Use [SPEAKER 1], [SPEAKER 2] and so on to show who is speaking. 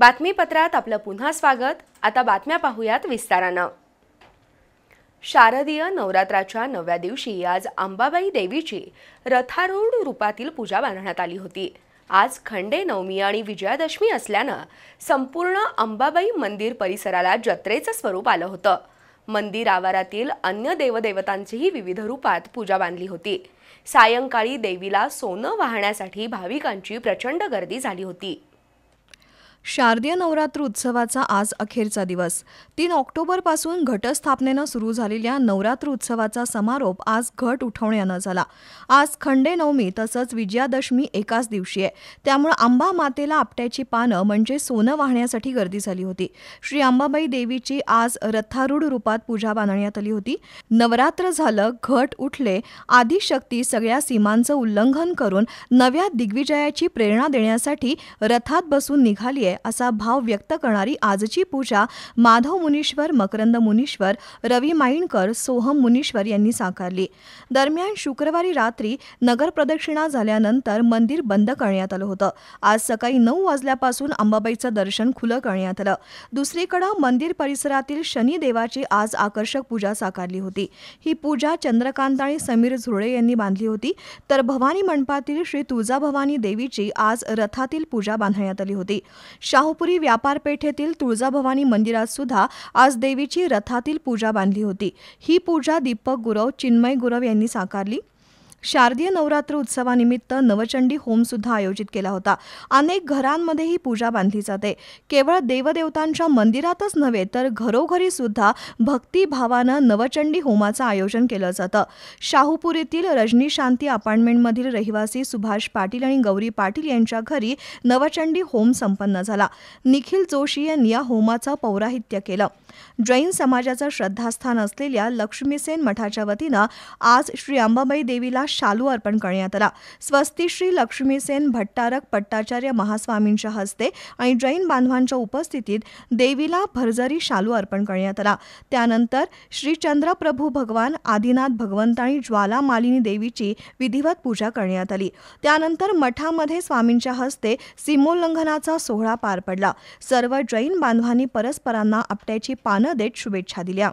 [SPEAKER 1] बातमीपत्रात आपलं पुन्हा स्वागत आता बातम्या पाहूयात विस्तारानं शारदीय नवरात्राच्या नवव्या दिवशी आज अंबाबाई देवीची रथारूढ रूपातील पूजा बांधण्यात आली होती आज खंडे नवमी आणि विजयादशमी असल्यानं संपूर्ण अंबाबाई मंदिर परिसराला जत्रेचं स्वरूप आलं होतं मंदिर आवारातील अन्य देवदेवतांचीही विविध रूपात पूजा बांधली होती सायंकाळी देवीला सोनं वाहण्यासाठी भाविकांची प्रचंड गर्दी झाली होती
[SPEAKER 2] शारदीय नवरात्र उत्सवाचा आज अखेरचा दिवस तीन ऑक्टोबरपासून घटस्थापनेनं सुरू झालेल्या नवरात्र उत्सवाचा समारोप आज घट उठवण्यानं झाला आज खंडे नवमी तसंच विजयादशमी एकाच दिवशी आहे त्यामुळे आंबा मातेला आपट्याची पानं म्हणजे सोनं वाहण्यासाठी गर्दी झाली होती श्री अंबाबाई देवीची आज रथारूढ रूपात पूजा बांधण्यात आली होती नवरात्र झालं घट उठले शक्ती सगळ्या सीमांचं उल्लंघन करून नव्या दिग्विजयाची प्रेरणा देण्यासाठी रथात बसून निघाली आहे असा भाव व्यक्त करणारी आजची पूजा माधव मुनीश्वर मकरंद मुनीश्वर रवी माईणकर सोहम मुनीश्वर यांनी साकारली दरम्यान शुक्रवारी रात्री नगर प्रदक्षिणा झाल्यानंतर मंदिर बंद करण्यात आलं होतं आज सकाळी नऊ वाजल्यापासून अंबाबाईचं दर्शन खुलं करण्यात आलं दुसरीकडं मंदिर परिसरातील शनिदेवाची आज आकर्षक पूजा साकारली होती ही पूजा चंद्रकांत आणि समीर झुळे यांनी बांधली होती तर भवानी मंडपातील श्री तुळजाभवानी देवीची आज रथातील पूजा बांधण्यात आली होती शाहूपुरी व्यापारपेठेतील तुळजाभवानी मंदिरात सुद्धा आज देवीची रथातील पूजा बांधली होती ही पूजा दीपक गुरव चिन्मय गुरव यांनी साकारली शारदीय नवरात्र उत्सवानिमित्त नवचंडी होमसुद्धा आयोजित केला होता अनेक घरांमध्येही पूजा बांधली जाते केवळ देवदेवतांच्या मंदिरातच नव्हे तर घरोघरी सुद्धा भक्तिभावानं नवचंडी होमाचं आयोजन केलं जातं शाहूपुरीतील रजनी शांती अपार्टमेंटमधील रहिवासी सुभाष पाटील आणि गौरी पाटील यांच्या घरी नवचंडी होम संपन्न झाला निखिल जोशी यांनी या होमाचं पौराहित्य केलं जैन समाजाचं श्रद्धास्थान असलेल्या लक्ष्मीसेन मठाच्या वतीनं आज श्री अंबाबाई देवीला शालू अर्पण करण्यात आला स्वस्ती श्री लक्ष्मीसेन भट्टारक पट्टाचार्य महास्वामींच्या हस्ते आणि जैन बांधवांच्या उपस्थितीत देवीला भरजरी शालू अर्पण करण्यात आला त्यानंतर श्री चंद्रप्रभू भगवान आदिनाथ भगवंत आणि ज्वाला देवीची विधिवत पूजा करण्यात आली त्यानंतर मठामध्ये स्वामींच्या हस्ते सीमोल्लंघनाचा सोहळा पार पडला सर्व जैन बांधवांनी परस्परांना आपट्याची पानं देत शुभेच्छा दिल्या